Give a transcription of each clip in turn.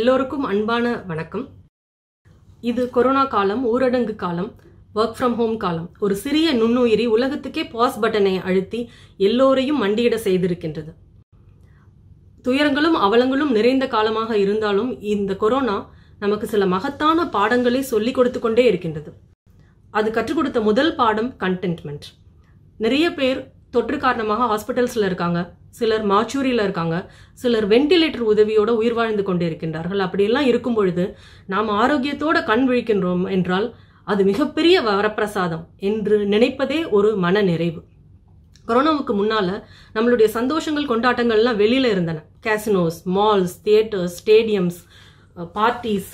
எல்லோருக்கும் அன்பான வணக்கம் இது கொரோனா காலம் ஊரடங்கு காலம் ஒர்க் ஃப்ரம் ஹோம் காலம் ஒரு சிறிய நுண்ணுயிரி உலகத்துக்கே பாஸ் பட்டனை அழுத்தி எல்லோரையும் மண்டியிட செய்திருக்கின்றது துயரங்களும் அவலங்களும் நிறைந்த காலமாக இருந்தாலும் இந்த கொரோனா நமக்கு சில மகத்தான பாடங்களை சொல்லிக் கொடுத்து கொண்டே இருக்கின்றது அது கற்றுக் கொடுத்த முதல் பாடம் கண்டென்ட்மெண்ட் நிறைய பேர் தொற்று காரணமாக ஹாஸ்பிட்டல்ஸில் இருக்காங்க சிலர் மாச்சூரியில் இருக்காங்க சிலர் வெண்டிலேட்டர் உதவியோடு உயிர் வாழ்ந்து கொண்டிருக்கின்றார்கள் அப்படியெல்லாம் இருக்கும் பொழுது நாம் ஆரோக்கியத்தோடு கண் விழிக்கின்றோம் என்றால் அது மிகப்பெரிய வரப்பிரசாதம் என்று நினைப்பதே ஒரு மன நிறைவு கொரோனாவுக்கு முன்னால நம்மளுடைய சந்தோஷங்கள் கொண்டாட்டங்கள்லாம் வெளியில இருந்தன casinos malls theatres stadiums parties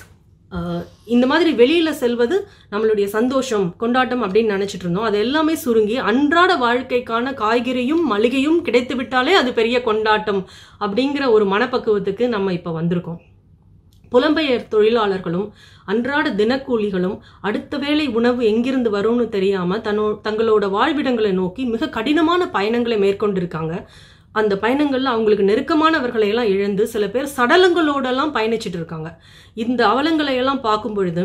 இந்த மாதிரி வெளியில் செல்வது நம்மளுடைய சந்தோஷம் கொண்டாட்டம் அப்படின்னு நினச்சிட்டு இருந்தோம் அது எல்லாமே சுருங்கி அன்றாட வாழ்க்கைக்கான காய்கறியும் மளிகையும் கிடைத்து விட்டாலே அது பெரிய கொண்டாட்டம் அப்படிங்கிற ஒரு மனப்பக்குவத்துக்கு நம்ம இப்போ வந்திருக்கோம் புலம்பெயர் தொழிலாளர்களும் அன்றாட தினக்கூலிகளும் அடுத்த வேளை உணவு எங்கிருந்து வரும்னு தெரியாமல் தன்னோ தங்களோட வாழ்விடங்களை நோக்கி மிக கடினமான பயணங்களை மேற்கொண்டிருக்காங்க அந்த பயணங்களில் அவங்களுக்கு நெருக்கமானவர்களை எல்லாம் இழந்து சில பேர் சடலங்களோடெல்லாம் பயணிச்சுட்டு இருக்காங்க இந்த அவலங்களை எல்லாம் பார்க்கும் பொழுது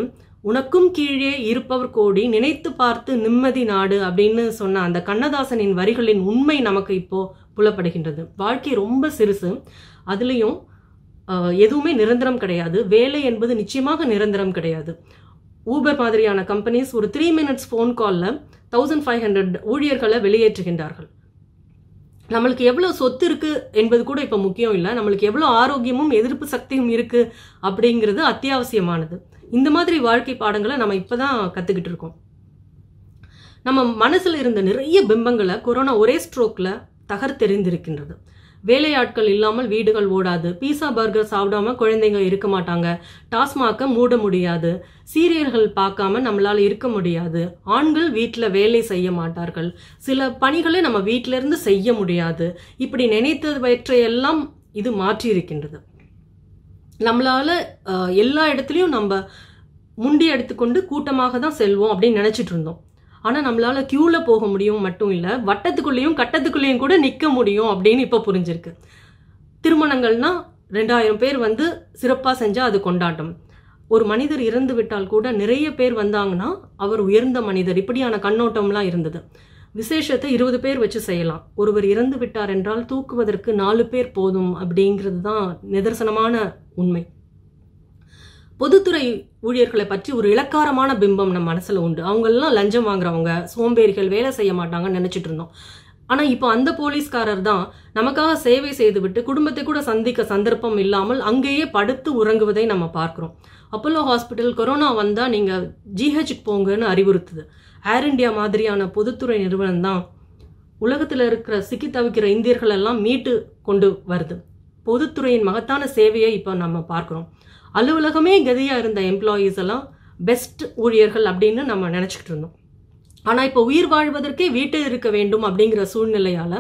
உனக்கும் கீழே இருப்பவர் கோடி நினைத்து பார்த்து நிம்மதி நாடு அப்படின்னு சொன்ன அந்த கண்ணதாசனின் வரிகளின் உண்மை நமக்கு இப்போ புலப்படுகின்றது வாழ்க்கை ரொம்ப சிறுசு அதுலேயும் எதுவுமே நிரந்தரம் கிடையாது வேலை என்பது நிச்சயமாக நிரந்தரம் கிடையாது ஊபர் மாதிரியான கம்பெனிஸ் ஒரு த்ரீ மினிட்ஸ் ஃபோன் காலில் தௌசண்ட் ஃபைவ் ஹண்ட்ரட் ஊழியர்களை வெளியேற்றுகின்றார்கள் நம்மளுக்கு எவ்வளோ சொத்து இருக்குது என்பது கூட இப்போ முக்கியம் இல்லை நம்மளுக்கு எவ்வளோ ஆரோக்கியமும் எதிர்ப்பு சக்தியும் இருக்குது அப்படிங்கிறது அத்தியாவசியமானது இந்த மாதிரி வாழ்க்கை பாடங்களை நம்ம இப்போ தான் கற்றுக்கிட்டு இருக்கோம் நம்ம மனசில் இருந்த நிறைய பிம்பங்களை கொரோனா ஒரே ஸ்ட்ரோக்கில் தகர்த்தெறிந்திருக்கின்றது வேலையாட்கள் இல்லாமல் வீடுகள் ஓடாது பீஸா பர்கர் சாப்பிடாம குழந்தைங்க இருக்க மாட்டாங்க டாஸ்மாக மூட முடியாது சீரியல்கள் பார்க்காம நம்மளால இருக்க முடியாது ஆண்கள் வீட்டில் வேலை செய்ய மாட்டார்கள் சில பணிகளை நம்ம இருந்து செய்ய முடியாது இப்படி நினைத்தவற்றையெல்லாம் இது மாற்றி இருக்கின்றது நம்மளால எல்லா இடத்துலையும் நம்ம முண்டி எடுத்துக்கொண்டு கூட்டமாக தான் செல்வோம் அப்படின்னு நினச்சிட்டு இருந்தோம் ஆனால் நம்மளால் க்யூவில் போக முடியும் மட்டும் இல்லை வட்டத்துக்குள்ளேயும் கட்டத்துக்குள்ளேயும் கூட நிற்க முடியும் அப்படின்னு இப்போ புரிஞ்சிருக்கு திருமணங்கள்னால் ரெண்டாயிரம் பேர் வந்து சிறப்பாக செஞ்சால் அது கொண்டாட்டம் ஒரு மனிதர் இறந்து விட்டால் கூட நிறைய பேர் வந்தாங்கன்னா அவர் உயர்ந்த மனிதர் இப்படியான கண்ணோட்டம்லாம் இருந்தது விசேஷத்தை இருபது பேர் வச்சு செய்யலாம் ஒருவர் இறந்து விட்டார் என்றால் தூக்குவதற்கு நாலு பேர் போதும் அப்படிங்கிறது தான் நிதர்சனமான உண்மை பொதுத்துறை ஊழியர்களை பற்றி ஒரு இலக்காரமான பிம்பம் நம்ம மனசில் உண்டு எல்லாம் லஞ்சம் வாங்குறவங்க சோம்பேறிகள் வேலை செய்ய மாட்டாங்கன்னு நினைச்சிட்டு இருந்தோம் ஆனால் இப்போ அந்த போலீஸ்காரர் தான் நமக்காக சேவை செய்துவிட்டு குடும்பத்தை கூட சந்திக்க சந்தர்ப்பம் இல்லாமல் அங்கேயே படுத்து உறங்குவதை நம்ம பார்க்குறோம் அப்போலோ ஹாஸ்பிட்டல் கொரோனா வந்தால் நீங்கள் ஜிஹெச்சுக்கு போங்கன்னு அறிவுறுத்துது ஏர் இண்டியா மாதிரியான பொதுத்துறை நிறுவனம் தான் உலகத்தில் இருக்கிற சிக்கி தவிக்கிற இந்தியர்கள் எல்லாம் மீட்டு கொண்டு வருது பொதுத்துறையின் மகத்தான சேவையை இப்போ நம்ம பார்க்குறோம் அலுவலகமே கதியாக இருந்த எம்ப்ளாயீஸ் எல்லாம் பெஸ்ட் ஊழியர்கள் அப்படின்னு நம்ம நினச்சிக்கிட்டு இருந்தோம் ஆனால் இப்போ உயிர் வாழ்வதற்கே வீட்டில் இருக்க வேண்டும் அப்படிங்கிற சூழ்நிலையால்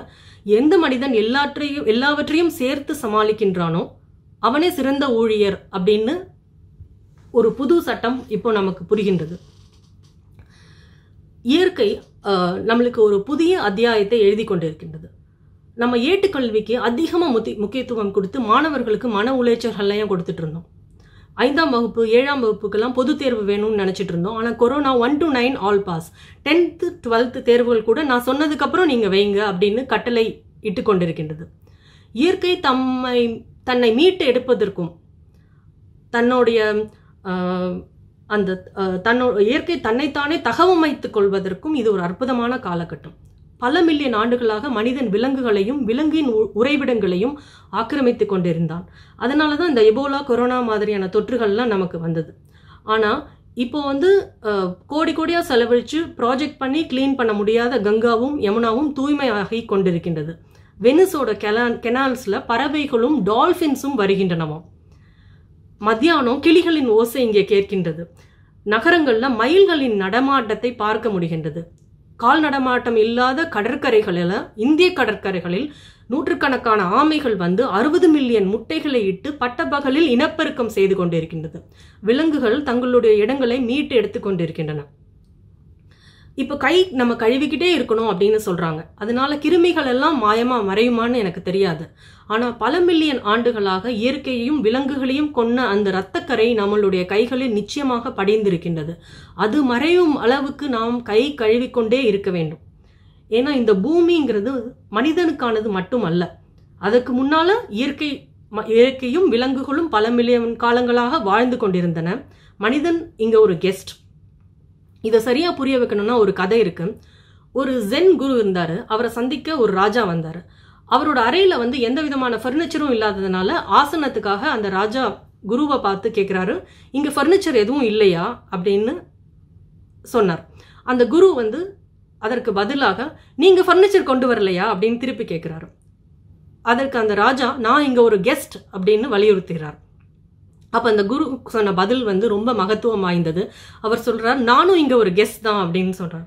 எந்த மனிதன் எல்லாற்றையும் எல்லாவற்றையும் சேர்த்து சமாளிக்கின்றானோ அவனே சிறந்த ஊழியர் அப்படின்னு ஒரு புது சட்டம் இப்போ நமக்கு புரிகின்றது இயற்கை நம்மளுக்கு ஒரு புதிய அத்தியாயத்தை எழுதி கொண்டிருக்கின்றது நம்ம ஏட்டுக்கல்விக்கு அதிகமாக முத்தி முக்கியத்துவம் கொடுத்து மாணவர்களுக்கு மன உளைச்சல்களையும் கொடுத்துட்டு இருந்தோம் ஐந்தாம் வகுப்பு ஏழாம் வகுப்புக்கெல்லாம் பொது தேர்வு வேணும்னு நினச்சிட்டு இருந்தோம் ஆனால் corona one to nine all pass tenth twelfth தேர்வுகள் கூட நான் சொன்னதுக்கப்புறம் நீங்கள் வைங்க அப்படின்னு கட்டளை இட்டு கொண்டிருக்கின்றது இயற்கை தம்மை தன்னை மீட்டு எடுப்பதற்கும் தன்னுடைய அந்த தன்னோ இயற்கை தன்னைத்தானே தகவமைத்துக் கொள்வதற்கும் இது ஒரு அற்புதமான காலகட்டம் பல மில்லியன் ஆண்டுகளாக மனிதன் விலங்குகளையும் விலங்கின் உறைவிடங்களையும் ஆக்கிரமித்து கொண்டிருந்தான் அதனால தான் இந்த எபோலா கொரோனா மாதிரியான தொற்றுகள்லாம் நமக்கு வந்தது ஆனால் இப்போ வந்து கோடி கோடியாக செலவழித்து ப்ராஜெக்ட் பண்ணி கிளீன் பண்ண முடியாத கங்காவும் யமுனாவும் தூய்மையாகி கொண்டிருக்கின்றது வெனிஸோட கெலான் கெனால்ஸில் பறவைகளும் டால்ஃபின்ஸும் வருகின்றனவாம் மத்தியானம் கிளிகளின் ஓசை இங்கே கேட்கின்றது நகரங்களில் மயில்களின் நடமாட்டத்தை பார்க்க முடிகின்றது கால் நடமாட்டம் இல்லாத கடற்கரைகளில் இந்திய கடற்கரைகளில் நூற்றுக்கணக்கான ஆமைகள் வந்து அறுபது மில்லியன் முட்டைகளை இட்டு பட்டப்பகலில் இனப்பெருக்கம் செய்து கொண்டிருக்கின்றது விலங்குகள் தங்களுடைய இடங்களை மீட்டு எடுத்துக்கொண்டிருக்கின்றன இப்போ கை நம்ம கழுவிக்கிட்டே இருக்கணும் அப்படின்னு சொல்கிறாங்க அதனால கிருமிகள் எல்லாம் மாயமா மறையுமான்னு எனக்கு தெரியாது ஆனால் பல மில்லியன் ஆண்டுகளாக இயற்கையையும் விலங்குகளையும் கொன்ன அந்த இரத்தக்கரை நம்மளுடைய கைகளில் நிச்சயமாக படைந்திருக்கின்றது அது மறையும் அளவுக்கு நாம் கை கழுவிக்கொண்டே இருக்க வேண்டும் ஏன்னா இந்த பூமிங்கிறது மனிதனுக்கானது மட்டுமல்ல அதுக்கு முன்னால இயற்கை இயற்கையும் விலங்குகளும் பல மில்லியன் காலங்களாக வாழ்ந்து கொண்டிருந்தன மனிதன் இங்கே ஒரு கெஸ்ட் இதை சரியா புரிய வைக்கணும்னா ஒரு கதை இருக்கு ஒரு ஜென் குரு இருந்தாரு அவரை சந்திக்க ஒரு ராஜா வந்தாரு அவரோட அறையில வந்து எந்த விதமான ஃபர்னிச்சரும் இல்லாததுனால ஆசனத்துக்காக அந்த ராஜா குருவை பார்த்து கேட்குறாரு இங்கே ஃபர்னிச்சர் எதுவும் இல்லையா அப்படின்னு சொன்னார் அந்த குரு வந்து அதற்கு பதிலாக நீங்கள் ஃபர்னிச்சர் கொண்டு வரலையா அப்படின்னு திருப்பி கேட்குறாரு அதற்கு அந்த ராஜா நான் இங்கே ஒரு கெஸ்ட் அப்படின்னு வலியுறுத்துகிறார் அப்ப அந்த குரு சொன்ன பதில் வந்து ரொம்ப மகத்துவம் வாய்ந்தது அவர் சொல்றார் நானும் இங்க ஒரு கெஸ்ட் தான் அப்படின்னு சொல்றார்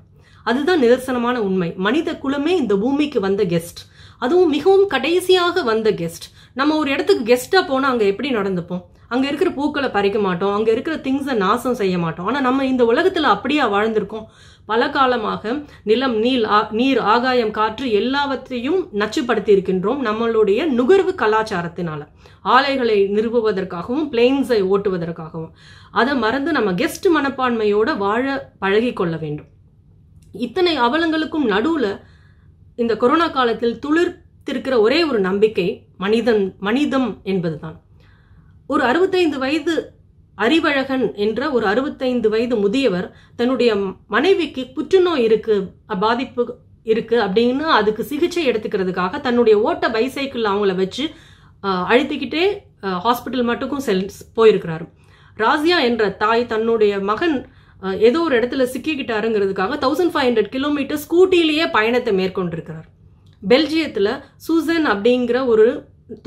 அதுதான் நிதர்சனமான உண்மை மனித குலமே இந்த பூமிக்கு வந்த கெஸ்ட் அதுவும் மிகவும் கடைசியாக வந்த கெஸ்ட் நம்ம ஒரு இடத்துக்கு கெஸ்டா போனா அங்க எப்படி நடந்துப்போம் அங்கே இருக்கிற பூக்களை பறிக்க மாட்டோம் அங்கே இருக்கிற திங்ஸை நாசம் செய்ய மாட்டோம் ஆனால் நம்ம இந்த உலகத்தில் அப்படியே வாழ்ந்திருக்கோம் பல காலமாக நிலம் நீல் நீர் ஆகாயம் காற்று எல்லாவற்றையும் நச்சுப்படுத்தி இருக்கின்றோம் நம்மளுடைய நுகர்வு கலாச்சாரத்தினால ஆலைகளை நிறுவுவதற்காகவும் பிளெயின்ஸை ஓட்டுவதற்காகவும் அதை மறந்து நம்ம கெஸ்ட் மனப்பான்மையோட வாழ பழகி கொள்ள வேண்டும் இத்தனை அவலங்களுக்கும் நடுவில் இந்த கொரோனா காலத்தில் துளிர்த்திருக்கிற ஒரே ஒரு நம்பிக்கை மனிதன் மனிதம் என்பதுதான் ஒரு அறுபத்தைந்து வயது அறிவழகன் என்ற ஒரு அறுபத்தைந்து வயது முதியவர் தன்னுடைய மனைவிக்கு புற்றுநோய் இருக்கு பாதிப்பு இருக்கு அப்படின்னு அதுக்கு சிகிச்சை எடுத்துக்கிறதுக்காக தன்னுடைய ஓட்ட பைசைக்கிள் அவங்கள வச்சு அழுத்திக்கிட்டே ஹாஸ்பிட்டல் மட்டுக்கும் செல் போயிருக்கிறாரு ராசியா என்ற தாய் தன்னுடைய மகன் ஏதோ ஒரு இடத்துல சிக்கிக்கிட்டாருங்கிறதுக்காக தௌசண்ட் ஃபைவ் ஹண்ட்ரட் கிலோமீட்டர் ஸ்கூட்டிலேயே பயணத்தை மேற்கொண்டிருக்கிறார் பெல்ஜியத்தில் சூசன் அப்படிங்கிற ஒரு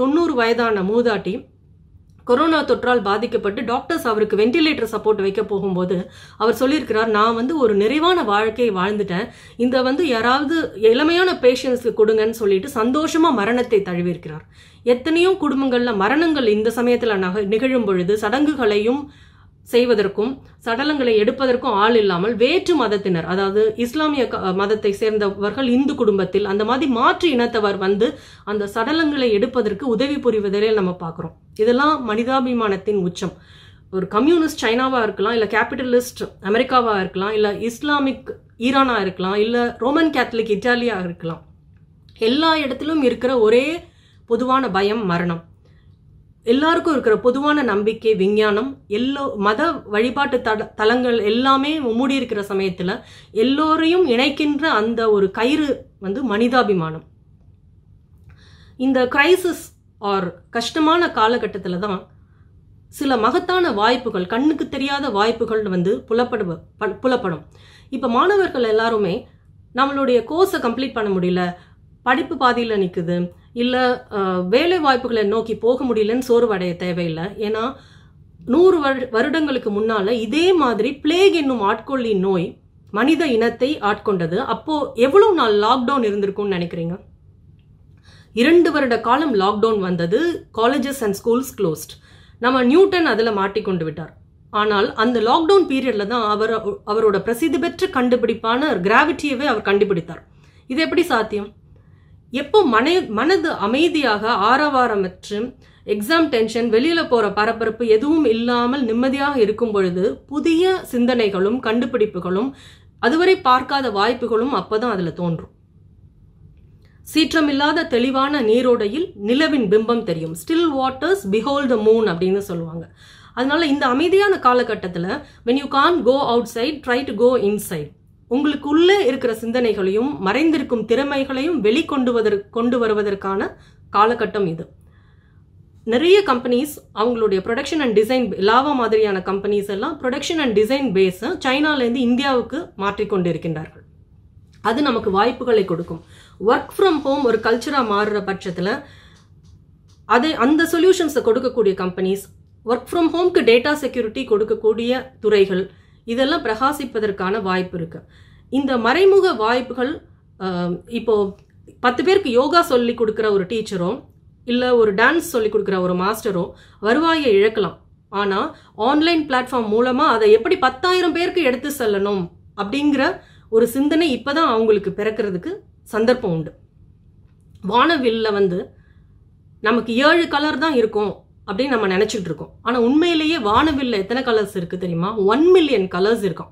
தொண்ணூறு வயதான மூதாட்டி கொரோனா தொற்றால் பாதிக்கப்பட்டு டாக்டர்ஸ் அவருக்கு வெண்டிலேட்டர் சப்போர்ட் வைக்க போகும்போது அவர் சொல்லியிருக்கிறார் நான் வந்து ஒரு நிறைவான வாழ்க்கையை வாழ்ந்துட்டேன் இந்த வந்து யாராவது இளமையான பேஷண்ட்ஸ்க்கு கொடுங்கன்னு சொல்லிட்டு சந்தோஷமாக மரணத்தை தழுவியிருக்கிறார் எத்தனையோ குடும்பங்களில் மரணங்கள் இந்த சமயத்தில் நிகழும் பொழுது சடங்குகளையும் செய்வதற்கும் சடலங்களை எடுப்பதற்கும் ஆள் இல்லாமல் வேற்று மதத்தினர் அதாவது இஸ்லாமிய மதத்தை சேர்ந்தவர்கள் இந்து குடும்பத்தில் அந்த மாதிரி மாற்று இனத்தவர் வந்து அந்த சடலங்களை எடுப்பதற்கு உதவி புரிவதிலே நம்ம பார்க்குறோம் இதெல்லாம் மனிதாபிமானத்தின் உச்சம் ஒரு கம்யூனிஸ்ட் சைனாவாக இருக்கலாம் இல்லை கேபிட்டலிஸ்ட் அமெரிக்காவாக இருக்கலாம் இல்லை இஸ்லாமிக் ஈரானாக இருக்கலாம் இல்லை ரோமன் கேத்தலிக் இட்டாலியாக இருக்கலாம் எல்லா இடத்திலும் இருக்கிற ஒரே பொதுவான பயம் மரணம் எல்லாருக்கும் இருக்கிற பொதுவான நம்பிக்கை விஞ்ஞானம் எல்லோ மத வழிபாட்டு த தலங்கள் எல்லாமே மூடி இருக்கிற சமயத்தில் எல்லோரையும் இணைக்கின்ற அந்த ஒரு கயிறு வந்து மனிதாபிமானம் இந்த கிரைசிஸ் ஆர் கஷ்டமான காலகட்டத்தில் தான் சில மகத்தான வாய்ப்புகள் கண்ணுக்கு தெரியாத வாய்ப்புகள் வந்து புலப்படு புலப்படும் இப்போ மாணவர்கள் எல்லாருமே நம்மளுடைய கோர்ஸை கம்ப்ளீட் பண்ண முடியல படிப்பு பாதியில் நிற்குது இல்லை வேலை வாய்ப்புகளை நோக்கி போக முடியலன்னு சோர்வடைய தேவையில்லை ஏன்னா நூறு வருடங்களுக்கு முன்னால இதே மாதிரி பிளேக் என்னும் ஆட்கொள்ளி நோய் மனித இனத்தை ஆட்கொண்டது அப்போ எவ்வளவு நாள் லாக்டவுன் இருந்திருக்கும்னு நினைக்கிறீங்க இரண்டு வருட காலம் லாக்டவுன் வந்தது காலேஜஸ் அண்ட் ஸ்கூல்ஸ் க்ளோஸ்ட் நம்ம நியூட்டன் அதில் மாட்டிக்கொண்டு விட்டார் ஆனால் அந்த லாக்டவுன் பீரியட்ல தான் அவர் அவரோட பிரசித்தி பெற்ற கண்டுபிடிப்பான கிராவிட்டியவே அவர் கண்டுபிடித்தார் இது எப்படி சாத்தியம் எப்போ மன மனது அமைதியாக ஆரவாரமற்று எக்ஸாம் டென்ஷன் வெளியில போற பரபரப்பு எதுவும் இல்லாமல் நிம்மதியாக இருக்கும் பொழுது புதிய சிந்தனைகளும் கண்டுபிடிப்புகளும் அதுவரை பார்க்காத வாய்ப்புகளும் அப்பதான் அதுல தோன்றும் சீற்றமில்லாத தெளிவான நீரோடையில் நிலவின் பிம்பம் தெரியும் still waters behold the moon அப்படின்னு சொல்லுவாங்க அதனால இந்த அமைதியான காலகட்டத்தில் when you can go outside try to go inside உங்களுக்குள்ளே இருக்கிற சிந்தனைகளையும் மறைந்திருக்கும் திறமைகளையும் வெளிக்கொண்டு கொண்டு வருவதற்கான காலகட்டம் இது நிறைய கம்பெனிஸ் அவங்களுடைய ப்ரொடக்ஷன் அண்ட் டிசைன் லாவா மாதிரியான கம்பெனிஸ் எல்லாம் ப்ரொடக்ஷன் அண்ட் டிசைன் பேஸை சைனாலேருந்து இந்தியாவுக்கு மாற்றிக்கொண்டு இருக்கின்றார்கள் அது நமக்கு வாய்ப்புகளை கொடுக்கும் ஒர்க் ஃப்ரம் ஹோம் ஒரு கல்ச்சராக மாறுற பட்சத்தில் அதை அந்த சொல்யூஷன்ஸை கொடுக்கக்கூடிய கம்பெனிஸ் ஒர்க் ஃப்ரம் ஹோம்க்கு டேட்டா செக்யூரிட்டி கொடுக்கக்கூடிய துறைகள் இதெல்லாம் பிரகாசிப்பதற்கான வாய்ப்பு இருக்குது இந்த மறைமுக வாய்ப்புகள் இப்போ பத்து பேருக்கு யோகா சொல்லி கொடுக்குற ஒரு டீச்சரோ இல்லை ஒரு டான்ஸ் சொல்லி கொடுக்குற ஒரு மாஸ்டரோ வருவாயை இழக்கலாம் ஆனால் ஆன்லைன் பிளாட்ஃபார்ம் மூலமாக அதை எப்படி பத்தாயிரம் பேருக்கு எடுத்து செல்லணும் அப்படிங்கிற ஒரு சிந்தனை இப்போ தான் அவங்களுக்கு பிறக்கிறதுக்கு சந்தர்ப்பம் உண்டு வானவில்ல வந்து நமக்கு ஏழு கலர் தான் இருக்கும் அப்படின்னு நம்ம நினச்சிட்டு இருக்கோம் ஆனால் உண்மையிலேயே வானவில்ல எத்தனை கலர்ஸ் இருக்குது தெரியுமா ஒன் மில்லியன் கலர்ஸ் இருக்கும்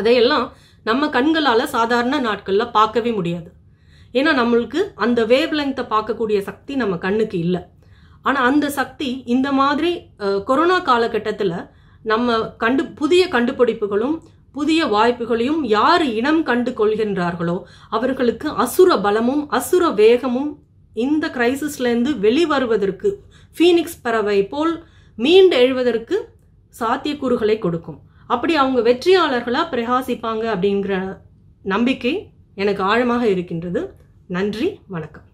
அதையெல்லாம் நம்ம கண்களால் சாதாரண நாட்களில் பார்க்கவே முடியாது ஏன்னா நம்மளுக்கு அந்த வேவ் லெங்த்தை பார்க்கக்கூடிய சக்தி நம்ம கண்ணுக்கு இல்லை ஆனால் அந்த சக்தி இந்த மாதிரி கொரோனா காலகட்டத்தில் நம்ம கண்டு புதிய கண்டுபிடிப்புகளும் புதிய வாய்ப்புகளையும் யார் இனம் கண்டு கொள்கின்றார்களோ அவர்களுக்கு அசுர பலமும் அசுர வேகமும் இந்த கிரைசிஸ்லேருந்து வெளிவருவதற்கு ஃபீனிக்ஸ் பறவை போல் மீண்டு எழுவதற்கு சாத்தியக்கூறுகளை கொடுக்கும் அப்படி அவங்க வெற்றியாளர்களாக பிரகாசிப்பாங்க அப்படிங்கிற நம்பிக்கை எனக்கு ஆழமாக இருக்கின்றது நன்றி வணக்கம்